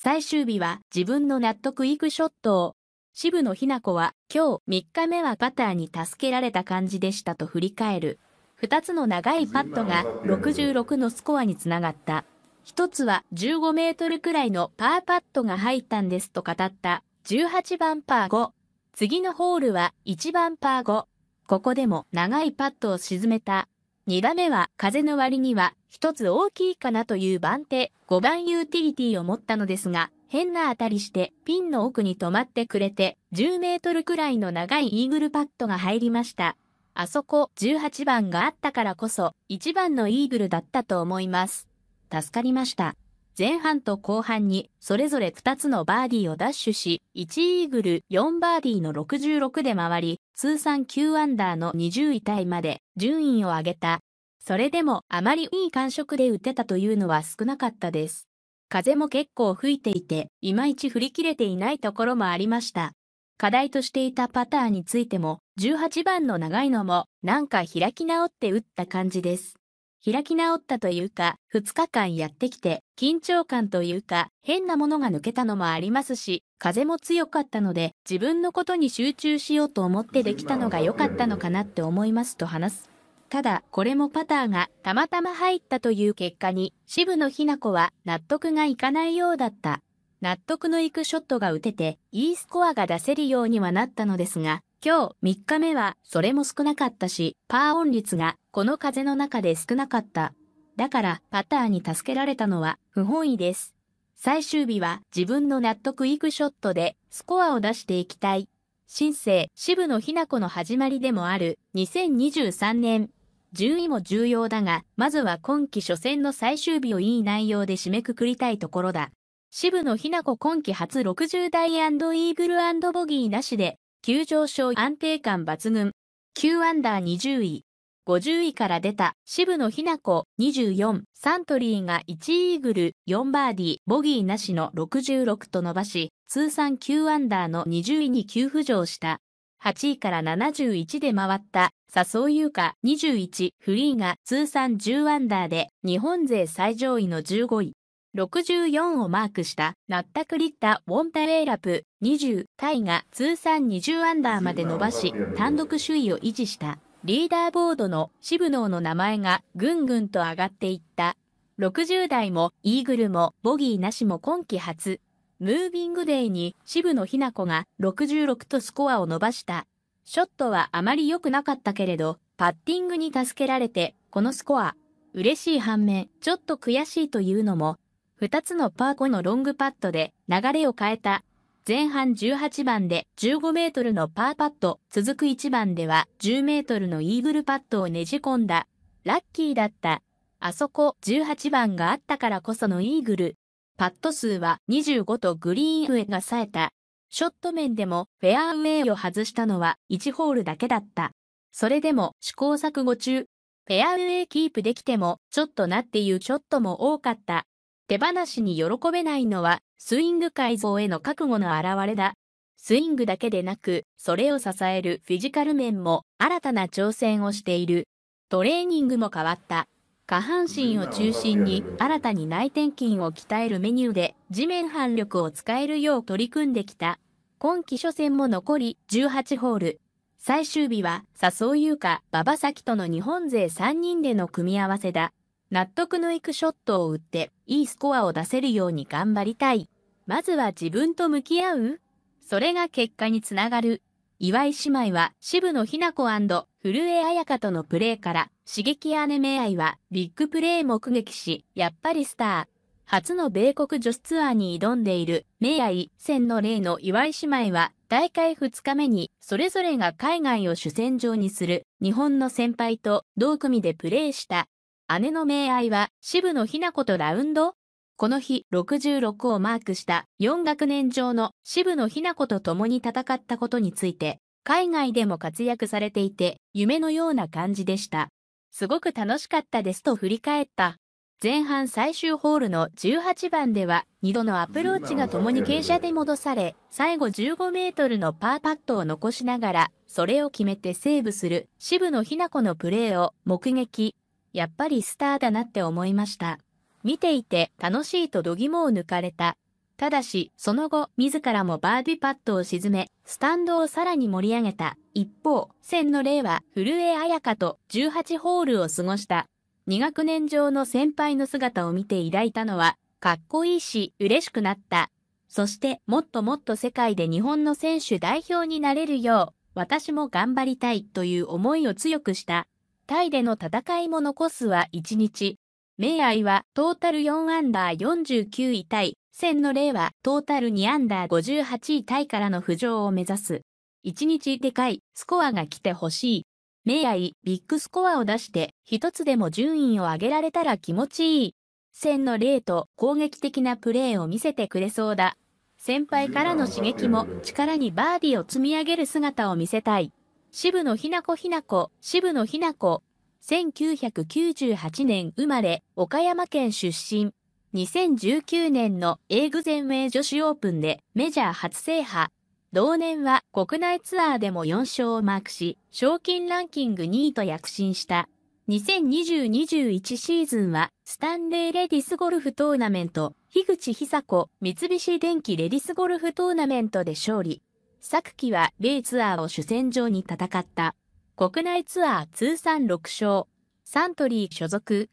最終日は自分の納得いくショットを。渋野日向子は今日3日目はパターに助けられた感じでしたと振り返る。2つの長いパットが66のスコアにつながった。1つは15メートルくらいのパーパットが入ったんですと語った18番パー5。次のホールは1番パー5。ここでも長いパットを沈めた。2番目は風の割には一つ大きいかなという番手、5番ユーティリティを持ったのですが、変な当たりしてピンの奥に止まってくれて10メートルくらいの長いイーグルパットが入りました。あそこ18番があったからこそ1番のイーグルだったと思います。助かりました。前半と後半にそれぞれ2つのバーディーをダッシュし、1イーグル4バーディーの66で回り、通算9アンダーの20位タイまで順位を上げたそれでもあまりいい感触で打てたというのは少なかったです。風も結構吹いていて、いまいち振り切れていないところもありました。課題としていたパターについても、18番の長いのも、なんか開き直って打った感じです。開き直ったというか、2日間やってきて、緊張感というか、変なものが抜けたのもありますし、風も強かったので、自分のことに集中しようと思ってできたのが良かったのかなって思いますと話す。ただ、これもパターがたまたま入ったという結果に、渋野日向子は納得がいかないようだった。納得のいくショットが打てて、いいスコアが出せるようにはなったのですが、今日3日目はそれも少なかったし、パーオン率がこの風の中で少なかった。だからパターに助けられたのは不本意です。最終日は自分の納得いくショットでスコアを出していきたい。新生渋野日向子の始まりでもある2023年10位も重要だが、まずは今季初戦の最終日をいい内容で締めくくりたいところだ。渋野日向子今季初60台イーグルボギーなしで、急上昇安定感抜群。9アンダー20位。50位から出た渋野日向子24サントリーが1イーグル4バーディーボギーなしの66と伸ばし通算9アンダーの20位に急浮上した。8位から71で回った、笹生優花21フリーが通算10アンダーで日本勢最上位の15位。64をマークした、ナッタクリッタ・ウォンタウェイラプ20タイが通算20アンダーまで伸ばし、単独首位を維持した。リーダーボードの渋野の名前がぐんぐんと上がっていった。60代もイーグルもボギーなしも今季初。ムービングデーに渋野日向子が66とスコアを伸ばした。ショットはあまり良くなかったけれど、パッティングに助けられて、このスコア。嬉しい反面、ちょっと悔しいというのも、2つのパー5のロングパットで流れを変えた。前半18番で15メートルのパーパット、続く1番では10メートルのイーグルパットをねじ込んだ。ラッキーだった。あそこ18番があったからこそのイーグル。パット数は25とグリーン上が冴えた。ショット面でもフェアウェイを外したのは1ホールだけだった。それでも試行錯誤中、フェアウェイキープできてもちょっとなっていうショットも多かった。手放しに喜べないのはスイング改造への覚悟の表れだ。スイングだけでなく、それを支えるフィジカル面も新たな挑戦をしている。トレーニングも変わった。下半身を中心に新たに内転筋を鍛えるメニューで地面反力を使えるよう取り組んできた。今季初戦も残り18ホール。最終日は笹生優香、馬場咲との日本勢3人での組み合わせだ。納得のいくショットを打っていいスコアを出せるように頑張りたい。まずは自分と向き合うそれが結果につながる。岩井姉妹は渋野日向子古江彩香とのプレーから、刺激姉ネ愛はビッグプレー目撃し、やっぱりスター。初の米国女子ツアーに挑んでいる、明愛、千の例の岩井姉妹は、大会2日目に、それぞれが海外を主戦場にする、日本の先輩と同組でプレーした。姉の明愛は、渋野日向子とラウンドこの日、66をマークした、4学年上の渋野日向子と共に戦ったことについて、海外でも活躍されていて、夢のような感じでした。すごく楽しかったですと振り返った。前半最終ホールの18番では2度のアプローチが共に傾斜で戻され、最後15メートルのパーパットを残しながら、それを決めてセーブする渋野日向子のプレーを目撃。やっぱりスターだなって思いました。見ていて楽しいと度肝を抜かれたただし、その後、自らもバーディパットを沈め、スタンドをさらに盛り上げた。一方、千の霊は、古江彩香と18ホールを過ごした。2学年上の先輩の姿を見て抱いたのは、かっこいいし、嬉しくなった。そして、もっともっと世界で日本の選手代表になれるよう、私も頑張りたいという思いを強くした。タイでの戦いも残すは1日。明愛はトータル4アンダー49位タイ。戦の例はトータル2アンダー58位タイからの浮上を目指す。1日でかいスコアが来てほしい。名愛ビッグスコアを出して一つでも順位を上げられたら気持ちいい。戦の例と攻撃的なプレーを見せてくれそうだ。先輩からの刺激も力にバーディを積み上げる姿を見せたい。渋野ひな子ひな子、渋野ひな子。1998年生まれ、岡山県出身。2019年のエーグゼンウェイ女子オープンでメジャー初制覇。同年は国内ツアーでも4勝をマークし、賞金ランキング2位と躍進した。2020-21シーズンは、スタンレーレディスゴルフトーナメント、樋口久子、三菱電機レディスゴルフトーナメントで勝利。昨季は米ツアーを主戦場に戦った。国内ツアー通算6勝。サントリー所属。